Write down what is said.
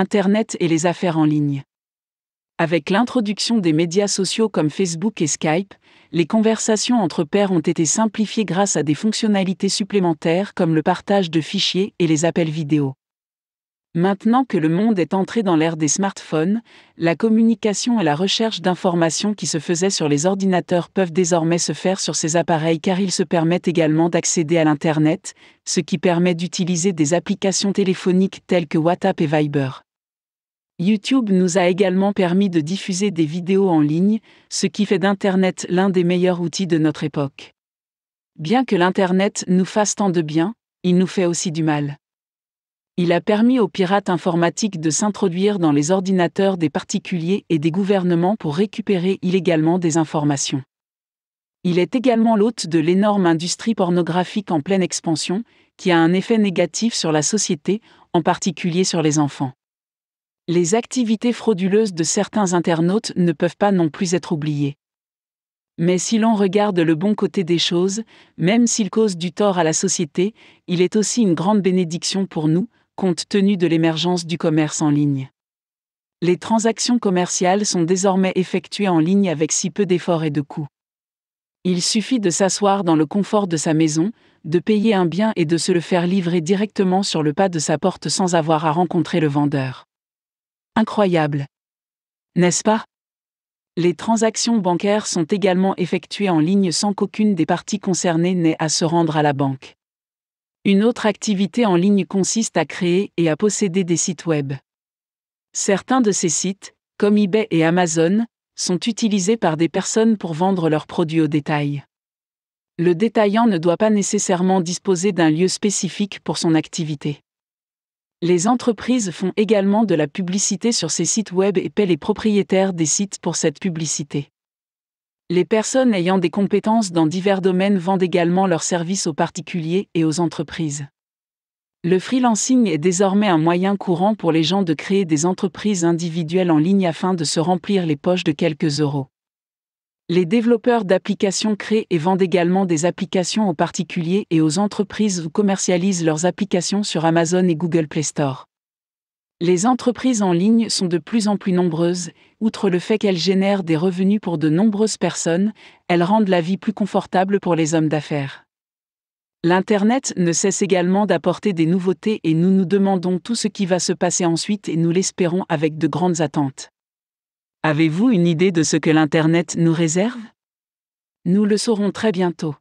Internet et les affaires en ligne. Avec l'introduction des médias sociaux comme Facebook et Skype, les conversations entre pairs ont été simplifiées grâce à des fonctionnalités supplémentaires comme le partage de fichiers et les appels vidéo. Maintenant que le monde est entré dans l'ère des smartphones, la communication et la recherche d'informations qui se faisaient sur les ordinateurs peuvent désormais se faire sur ces appareils car ils se permettent également d'accéder à l'Internet, ce qui permet d'utiliser des applications téléphoniques telles que WhatsApp et Viber. YouTube nous a également permis de diffuser des vidéos en ligne, ce qui fait d'Internet l'un des meilleurs outils de notre époque. Bien que l'Internet nous fasse tant de bien, il nous fait aussi du mal. Il a permis aux pirates informatiques de s'introduire dans les ordinateurs des particuliers et des gouvernements pour récupérer illégalement des informations. Il est également l'hôte de l'énorme industrie pornographique en pleine expansion, qui a un effet négatif sur la société, en particulier sur les enfants. Les activités frauduleuses de certains internautes ne peuvent pas non plus être oubliées. Mais si l'on regarde le bon côté des choses, même s'il cause du tort à la société, il est aussi une grande bénédiction pour nous, compte tenu de l'émergence du commerce en ligne. Les transactions commerciales sont désormais effectuées en ligne avec si peu d'efforts et de coûts. Il suffit de s'asseoir dans le confort de sa maison, de payer un bien et de se le faire livrer directement sur le pas de sa porte sans avoir à rencontrer le vendeur. Incroyable. N'est-ce pas Les transactions bancaires sont également effectuées en ligne sans qu'aucune des parties concernées n'ait à se rendre à la banque. Une autre activité en ligne consiste à créer et à posséder des sites web. Certains de ces sites, comme eBay et Amazon, sont utilisés par des personnes pour vendre leurs produits au détail. Le détaillant ne doit pas nécessairement disposer d'un lieu spécifique pour son activité. Les entreprises font également de la publicité sur ces sites web et paient les propriétaires des sites pour cette publicité. Les personnes ayant des compétences dans divers domaines vendent également leurs services aux particuliers et aux entreprises. Le freelancing est désormais un moyen courant pour les gens de créer des entreprises individuelles en ligne afin de se remplir les poches de quelques euros. Les développeurs d'applications créent et vendent également des applications aux particuliers et aux entreprises ou commercialisent leurs applications sur Amazon et Google Play Store. Les entreprises en ligne sont de plus en plus nombreuses, outre le fait qu'elles génèrent des revenus pour de nombreuses personnes, elles rendent la vie plus confortable pour les hommes d'affaires. L'Internet ne cesse également d'apporter des nouveautés et nous nous demandons tout ce qui va se passer ensuite et nous l'espérons avec de grandes attentes. Avez-vous une idée de ce que l'Internet nous réserve Nous le saurons très bientôt.